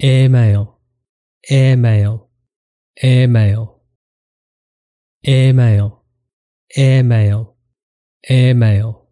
Airmail, airmail, airmail, airmail, airmail, airmail.